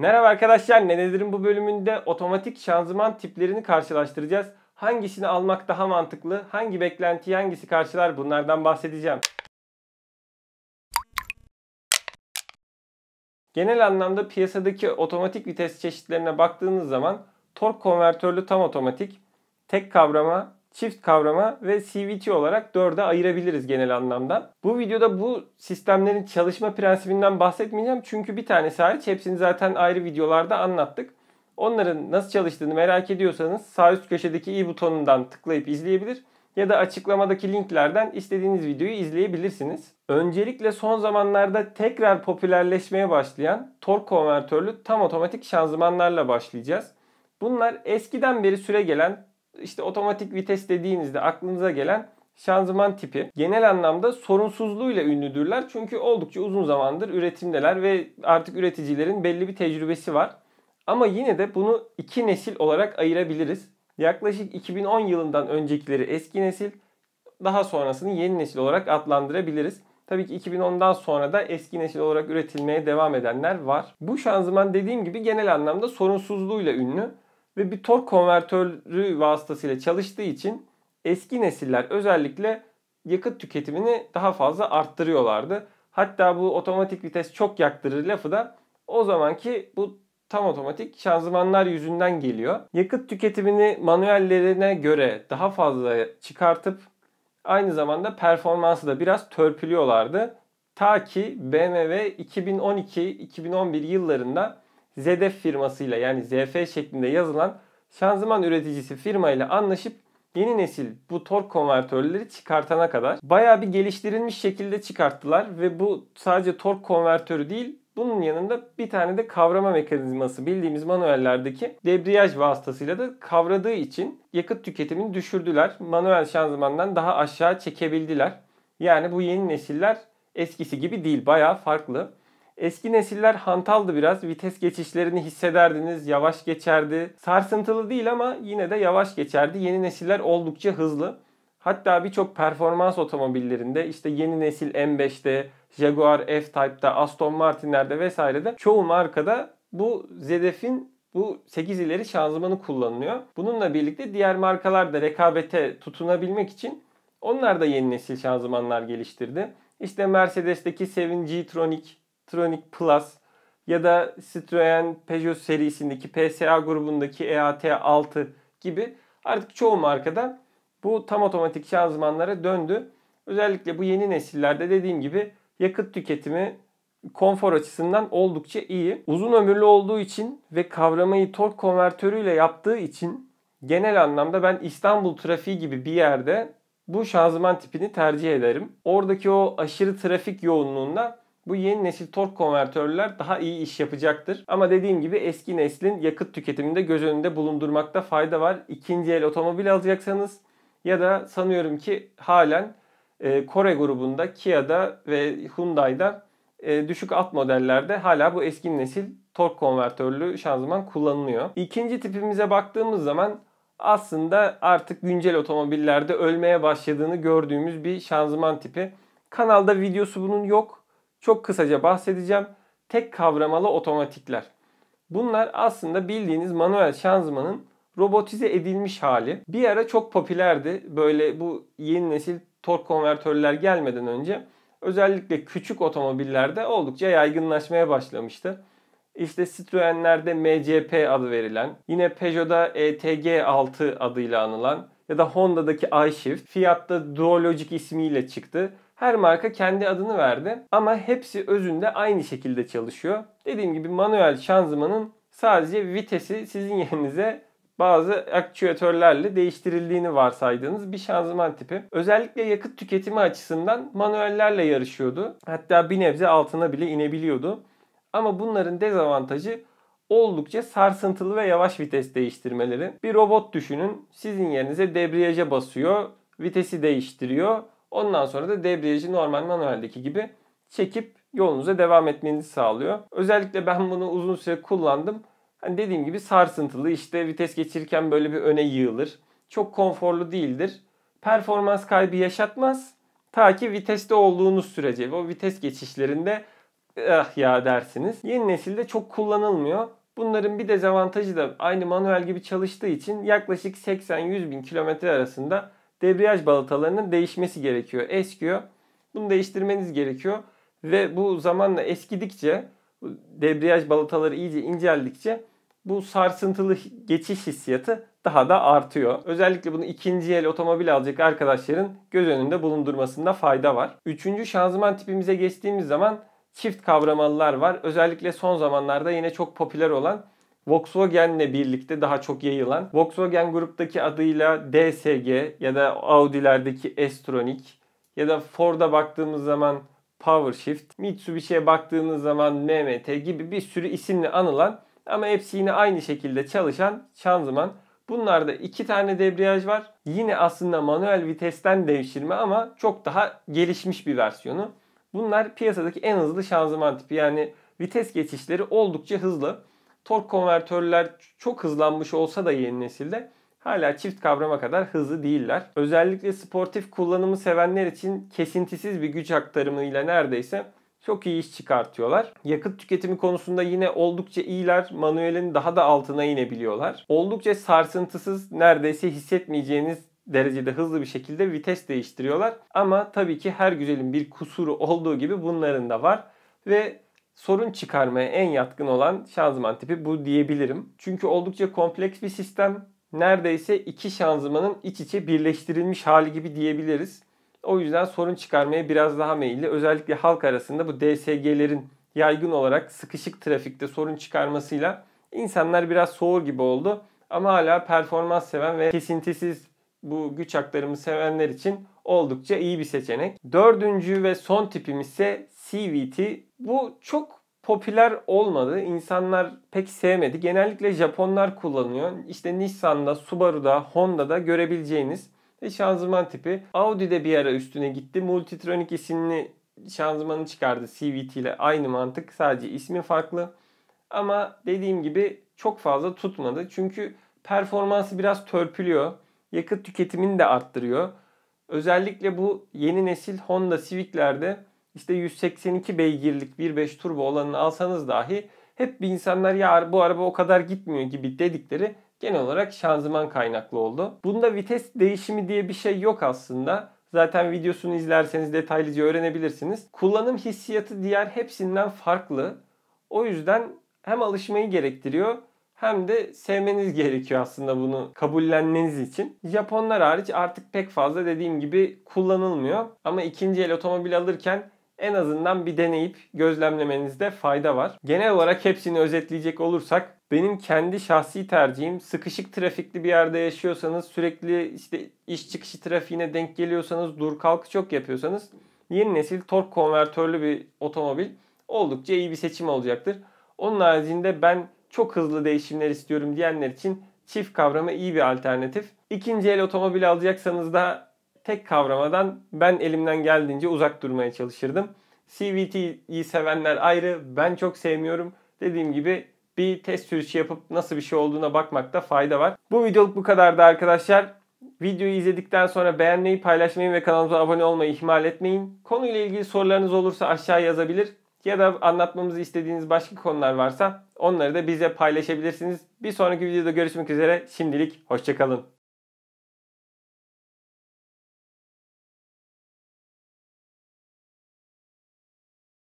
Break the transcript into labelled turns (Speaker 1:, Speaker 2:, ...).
Speaker 1: Merhaba arkadaşlar, Nenedir'in bu bölümünde otomatik şanzıman tiplerini karşılaştıracağız. Hangisini almak daha mantıklı, hangi beklenti, hangisi karşılar bunlardan bahsedeceğim. Genel anlamda piyasadaki otomatik vites çeşitlerine baktığınız zaman tork konvertörlü tam otomatik, tek kavrama, çift kavrama ve CVT olarak dörde ayırabiliriz genel anlamda. Bu videoda bu sistemlerin çalışma prensibinden bahsetmeyeceğim çünkü bir tanesi hariç hepsini zaten ayrı videolarda anlattık. Onların nasıl çalıştığını merak ediyorsanız sağ üst köşedeki i butonundan tıklayıp izleyebilir ya da açıklamadaki linklerden istediğiniz videoyu izleyebilirsiniz. Öncelikle son zamanlarda tekrar popülerleşmeye başlayan tork konvertörlü tam otomatik şanzımanlarla başlayacağız. Bunlar eskiden beri süre gelen işte otomatik vites dediğinizde aklınıza gelen şanzıman tipi genel anlamda sorunsuzluğuyla ünlüdürler. Çünkü oldukça uzun zamandır üretimdeler ve artık üreticilerin belli bir tecrübesi var. Ama yine de bunu iki nesil olarak ayırabiliriz. Yaklaşık 2010 yılından öncekileri eski nesil, daha sonrasını yeni nesil olarak adlandırabiliriz. Tabii ki 2010'dan sonra da eski nesil olarak üretilmeye devam edenler var. Bu şanzıman dediğim gibi genel anlamda sorunsuzluğuyla ünlü ve bir tork konvertörü vasıtasıyla çalıştığı için eski nesiller özellikle yakıt tüketimini daha fazla arttırıyorlardı. Hatta bu otomatik vites çok yaktırır lafı da o zamanki bu tam otomatik şanzımanlar yüzünden geliyor. Yakıt tüketimini manuellerine göre daha fazla çıkartıp aynı zamanda performansı da biraz törpülüyorlardı. Ta ki BMW 2012-2011 yıllarında ZF firmasıyla yani ZF şeklinde yazılan şanzıman üreticisi firmayla anlaşıp yeni nesil bu tork konvertörleri çıkartana kadar baya bir geliştirilmiş şekilde çıkarttılar ve bu sadece tork konvertörü değil bunun yanında bir tane de kavrama mekanizması bildiğimiz manuellerdeki debriyaj vasıtasıyla da kavradığı için yakıt tüketimini düşürdüler. Manuel şanzımandan daha aşağı çekebildiler. Yani bu yeni nesiller eskisi gibi değil bayağı farklı. Eski nesiller hantaldı biraz. Vites geçişlerini hissederdiniz. Yavaş geçerdi. Sarsıntılı değil ama yine de yavaş geçerdi. Yeni nesiller oldukça hızlı. Hatta birçok performans otomobillerinde işte yeni nesil M5'te, Jaguar F-Type'da, Aston Martin'lerde vesairede çoğu markada bu ZDF'in bu 8 ileri şanzımanı kullanılıyor. Bununla birlikte diğer markalar da rekabete tutunabilmek için onlar da yeni nesil şanzımanlar geliştirdi. İşte Mercedes'teki 7 G-Tronic, Tronic Plus ya da Citroen Peugeot serisindeki PSA grubundaki EAT6 gibi artık çoğu markada bu tam otomatik şanzımanlara döndü. Özellikle bu yeni nesillerde dediğim gibi yakıt tüketimi konfor açısından oldukça iyi. Uzun ömürlü olduğu için ve kavramayı tork konvertörüyle yaptığı için genel anlamda ben İstanbul trafiği gibi bir yerde bu şanzıman tipini tercih ederim. Oradaki o aşırı trafik yoğunluğunda bu yeni nesil tork konvertörler daha iyi iş yapacaktır. Ama dediğim gibi eski neslin yakıt tüketiminde göz önünde bulundurmakta fayda var. İkinci el otomobil alacaksanız ya da sanıyorum ki halen e, Kore grubunda Kia'da ve Hyundai'da e, düşük alt modellerde hala bu eski nesil tork konvertörlü şanzıman kullanılıyor. İkinci tipimize baktığımız zaman aslında artık güncel otomobillerde ölmeye başladığını gördüğümüz bir şanzıman tipi. Kanalda videosu bunun yok çok kısaca bahsedeceğim. Tek kavramalı otomatikler. Bunlar aslında bildiğiniz manuel şanzımanın robotize edilmiş hali. Bir ara çok popülerdi. Böyle bu yeni nesil tork konvertörler gelmeden önce özellikle küçük otomobillerde oldukça yaygınlaşmaya başlamıştı. İşte Citroen'lerde MCP adı verilen, yine Peugeot'da ETG 6 adıyla anılan ya da Honda'daki iShift, Fiat'ta Duologic ismiyle çıktı. Her marka kendi adını verdi ama hepsi özünde aynı şekilde çalışıyor. Dediğim gibi manuel şanzımanın sadece vitesi sizin yerinize bazı aktüatörlerle değiştirildiğini varsaydığınız bir şanzıman tipi. Özellikle yakıt tüketimi açısından manuellerle yarışıyordu. Hatta bir nebze altına bile inebiliyordu. Ama bunların dezavantajı oldukça sarsıntılı ve yavaş vites değiştirmeleri. Bir robot düşünün sizin yerinize debriyaja basıyor, vitesi değiştiriyor Ondan sonra da debriyajı normal manueldeki gibi çekip yolunuza devam etmenizi sağlıyor. Özellikle ben bunu uzun süre kullandım. Hani dediğim gibi sarsıntılı işte vites geçirirken böyle bir öne yığılır. Çok konforlu değildir. Performans kaybı yaşatmaz. Ta ki viteste olduğunuz sürece o vites geçişlerinde ah ya dersiniz. Yeni nesilde çok kullanılmıyor. Bunların bir dezavantajı da aynı manuel gibi çalıştığı için yaklaşık 80-100 bin kilometre arasında debriyaj balatalarının değişmesi gerekiyor. Eskiyor. Bunu değiştirmeniz gerekiyor. Ve bu zamanla eskidikçe debriyaj balataları iyice inceldikçe bu sarsıntılı geçiş hissiyatı daha da artıyor. Özellikle bunu ikinci el otomobil alacak arkadaşların göz önünde bulundurmasında fayda var. Üçüncü şanzıman tipimize geçtiğimiz zaman çift kavramalılar var. Özellikle son zamanlarda yine çok popüler olan Volkswagen'le birlikte daha çok yayılan Volkswagen gruptaki adıyla DSG ya da Audi'lerdeki S-Tronic ya da Ford'a baktığımız zaman PowerShift, Mitsubishi'ye baktığınız zaman MMT gibi bir sürü isimle anılan ama hepsi yine aynı şekilde çalışan şanzıman. Bunlarda iki tane debriyaj var. Yine aslında manuel vitesten devşirme ama çok daha gelişmiş bir versiyonu. Bunlar piyasadaki en hızlı şanzıman tipi. Yani vites geçişleri oldukça hızlı. Tork konvertörler çok hızlanmış olsa da yeni nesilde hala çift kavrama kadar hızlı değiller. Özellikle sportif kullanımı sevenler için kesintisiz bir güç aktarımıyla neredeyse çok iyi iş çıkartıyorlar. Yakıt tüketimi konusunda yine oldukça iyiler. Manuelin daha da altına inebiliyorlar. Oldukça sarsıntısız, neredeyse hissetmeyeceğiniz derecede hızlı bir şekilde vites değiştiriyorlar. Ama tabii ki her güzelin bir kusuru olduğu gibi bunların da var ve sorun çıkarmaya en yatkın olan şanzıman tipi bu diyebilirim. Çünkü oldukça kompleks bir sistem. Neredeyse iki şanzımanın iç içe birleştirilmiş hali gibi diyebiliriz. O yüzden sorun çıkarmaya biraz daha meyilli. Özellikle halk arasında bu DSG'lerin yaygın olarak sıkışık trafikte sorun çıkarmasıyla insanlar biraz soğur gibi oldu. Ama hala performans seven ve kesintisiz bu güç aktarımı sevenler için oldukça iyi bir seçenek. Dördüncü ve son tipimiz ise CVT bu çok popüler olmadı. İnsanlar pek sevmedi. Genellikle Japonlar kullanıyor. İşte Nissan'da, Subaru'da, Honda'da görebileceğiniz ve şanzıman tipi. Audi'de bir ara üstüne gitti. Multitronic isimli şanzımanı çıkardı CVT ile. Aynı mantık sadece ismi farklı. Ama dediğim gibi çok fazla tutmadı. Çünkü performansı biraz törpülüyor. Yakıt tüketimini de arttırıyor. Özellikle bu yeni nesil Honda Civic'lerde işte 182 beygirlik 1.5 turbo olanını alsanız dahi hep bir insanlar ya bu araba o kadar gitmiyor gibi dedikleri genel olarak şanzıman kaynaklı oldu. Bunda vites değişimi diye bir şey yok aslında. Zaten videosunu izlerseniz detaylıca öğrenebilirsiniz. Kullanım hissiyatı diğer hepsinden farklı. O yüzden hem alışmayı gerektiriyor hem de sevmeniz gerekiyor aslında bunu kabullenmeniz için. Japonlar hariç artık pek fazla dediğim gibi kullanılmıyor. Ama ikinci el otomobil alırken en azından bir deneyip gözlemlemenizde fayda var. Genel olarak hepsini özetleyecek olursak benim kendi şahsi tercihim sıkışık trafikli bir yerde yaşıyorsanız sürekli işte iş çıkışı trafiğine denk geliyorsanız dur kalkı çok yapıyorsanız yeni nesil tork konvertörlü bir otomobil oldukça iyi bir seçim olacaktır. Onun haricinde ben çok hızlı değişimler istiyorum diyenler için çift kavramı iyi bir alternatif. İkinci el otomobil alacaksanız da tek kavramadan ben elimden geldiğince uzak durmaya çalışırdım. CVT'yi sevenler ayrı, ben çok sevmiyorum. Dediğim gibi bir test sürüşü yapıp nasıl bir şey olduğuna bakmakta fayda var. Bu videoluk bu kadardı arkadaşlar. Videoyu izledikten sonra beğenmeyi, paylaşmayı ve kanalımıza abone olmayı ihmal etmeyin. Konuyla ilgili sorularınız olursa aşağı yazabilir ya da anlatmamızı istediğiniz başka konular varsa onları da bize paylaşabilirsiniz. Bir sonraki videoda görüşmek üzere. Şimdilik hoşçakalın.